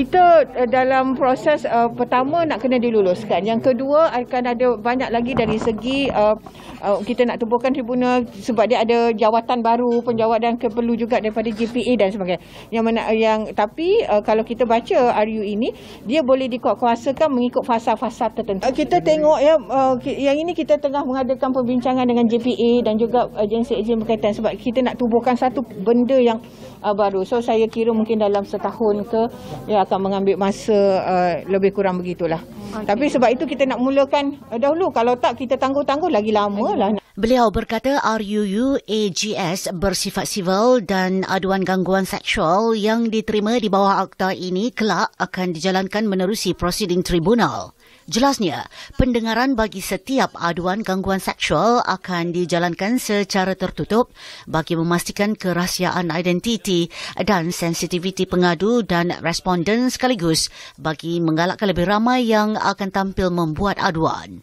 kita eh, dalam proses uh, pertama nak kena diluluskan. Yang kedua akan ada banyak lagi dari segi uh, uh, kita nak tubuhkan tribunal sebab dia ada jawatan baru, penjawat dan keperlu juga daripada GPA dan sebagainya. Yang mana yang tapi uh, kalau kita baca RU ini, dia boleh dikuatkuasakan mengikut fasa-fasa tertentu. Uh, kita tengok ya uh, yang ini kita tengah mengadakan perbincangan dengan GPA dan juga agensi-agensi berkaitan sebab kita nak tubuhkan satu benda yang uh, baru. So saya kira mungkin dalam setahun ke ya akan mengambil masa uh, lebih kurang begitulah. Okay. Tapi sebab itu kita nak mulakan uh, dahulu. Kalau tak kita tangguh-tangguh lagi lama lah. Beliau berkata RUU AGS bersifat sivil dan aduan gangguan seksual yang diterima di bawah akta ini kelak akan dijalankan menerusi prosiding tribunal. Jelasnya, pendengaran bagi setiap aduan gangguan seksual akan dijalankan secara tertutup bagi memastikan kerahsiaan identiti dan sensitiviti pengadu dan responden sekaligus bagi menggalakkan lebih ramai yang akan tampil membuat aduan.